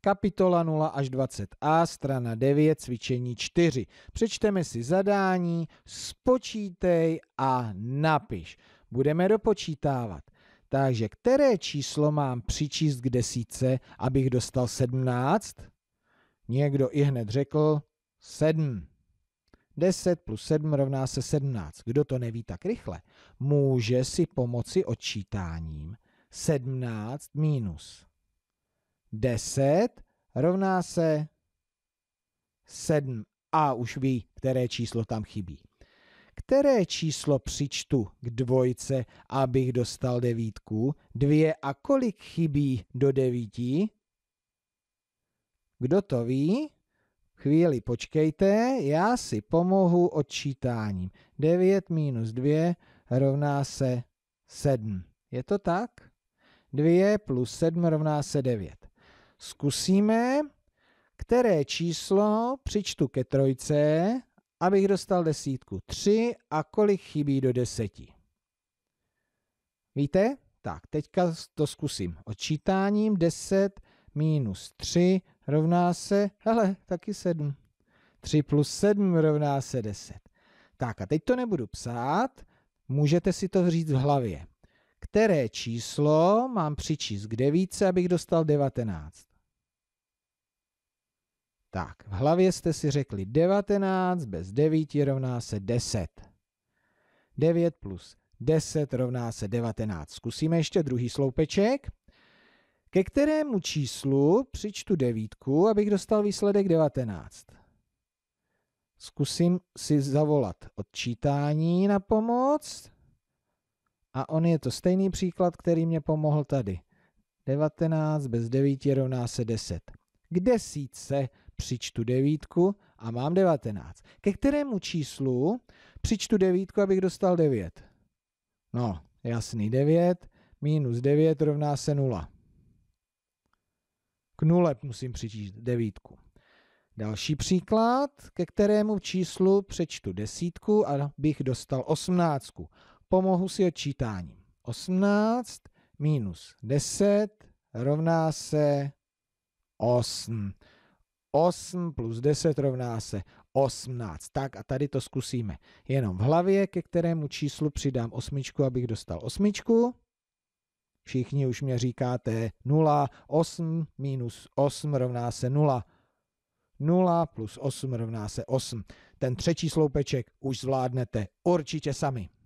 Kapitola 0 až 20a, strana 9, cvičení 4. Přečteme si zadání, spočítej a napiš. Budeme dopočítávat. Takže které číslo mám přičíst k desíce, abych dostal 17? Někdo i hned řekl 7. 10 plus 7 rovná se 17. Kdo to neví tak rychle, může si pomoci odčítáním 17 minus 10 rovná se 7. A už ví, které číslo tam chybí. Které číslo přičtu k dvojce, abych dostal devítku? Dvě a kolik chybí do devíti? Kdo to ví? Chvíli počkejte, já si pomohu odčítáním. 9 minus 2 rovná se 7. Je to tak? 2 plus 7 rovná se 9. Zkusíme, které číslo přičtu ke trojce, abych dostal desítku. 3 a kolik chybí do deseti. Víte? Tak, teďka to zkusím. Odčítáním 10 minus 3 rovná se, hele, taky 7. 3 plus 7 rovná se 10. Tak a teď to nebudu psát, můžete si to říct v hlavě které číslo mám přičíst k devíce, abych dostal 19. Tak, v hlavě jste si řekli 19 bez 9 rovná se 10. 9 plus 10 rovná se 19. Zkusíme ještě druhý sloupeček. Ke kterému číslu přičtu devítku, abych dostal výsledek 19? Zkusím si zavolat odčítání na pomoc. A on je to stejný příklad, který mě pomohl tady. 19 bez 9 rovná se 10. K desítce přičtu devítku a mám 19. Ke kterému číslu přičtu devítku, abych dostal 9? No, jasný, 9 minus 9 rovná se 0. K nule musím přičíst devítku. Další příklad, ke kterému číslu přečtu desítku a bych dostal osmnáctku. Pomohu si odčítáním. 18 minus 10 rovná se 8. 8 plus 10 rovná se 18. Tak a tady to zkusíme. Jenom v hlavě, ke kterému číslu přidám osmičku, abych dostal osmičku. Všichni už mě říkáte 0, 8 minus 8 rovná se 0. 0 plus 8 rovná se 8. Ten třetí sloupeček už zvládnete určitě sami.